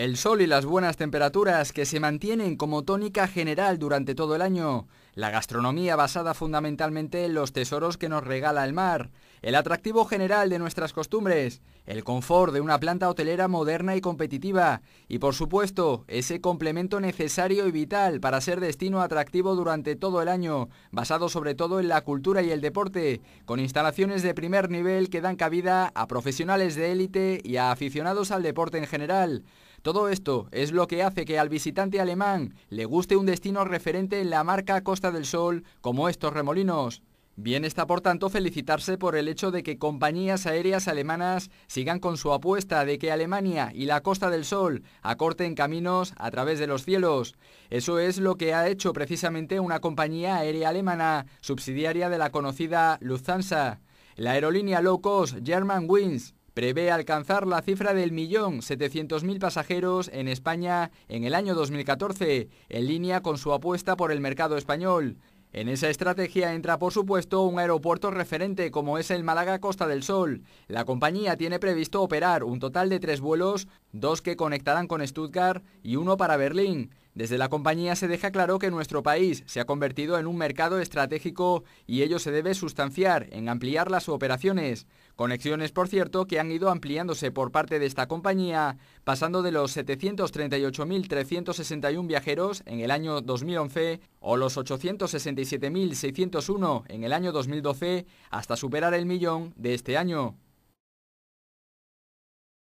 El sol y las buenas temperaturas que se mantienen como tónica general durante todo el año. La gastronomía basada fundamentalmente en los tesoros que nos regala el mar el atractivo general de nuestras costumbres, el confort de una planta hotelera moderna y competitiva y por supuesto ese complemento necesario y vital para ser destino atractivo durante todo el año, basado sobre todo en la cultura y el deporte, con instalaciones de primer nivel que dan cabida a profesionales de élite y a aficionados al deporte en general. Todo esto es lo que hace que al visitante alemán le guste un destino referente en la marca Costa del Sol como estos remolinos. Bien está, por tanto, felicitarse por el hecho de que compañías aéreas alemanas sigan con su apuesta de que Alemania y la Costa del Sol acorten caminos a través de los cielos. Eso es lo que ha hecho precisamente una compañía aérea alemana, subsidiaria de la conocida Lufthansa. La aerolínea locos cost Germanwings prevé alcanzar la cifra del millón pasajeros en España en el año 2014, en línea con su apuesta por el mercado español. En esa estrategia entra, por supuesto, un aeropuerto referente como es el Málaga Costa del Sol. La compañía tiene previsto operar un total de tres vuelos, dos que conectarán con Stuttgart y uno para Berlín. Desde la compañía se deja claro que nuestro país se ha convertido en un mercado estratégico y ello se debe sustanciar en ampliar las operaciones. Conexiones, por cierto, que han ido ampliándose por parte de esta compañía, pasando de los 738.361 viajeros en el año 2011 o los 867.601 en el año 2012 hasta superar el millón de este año.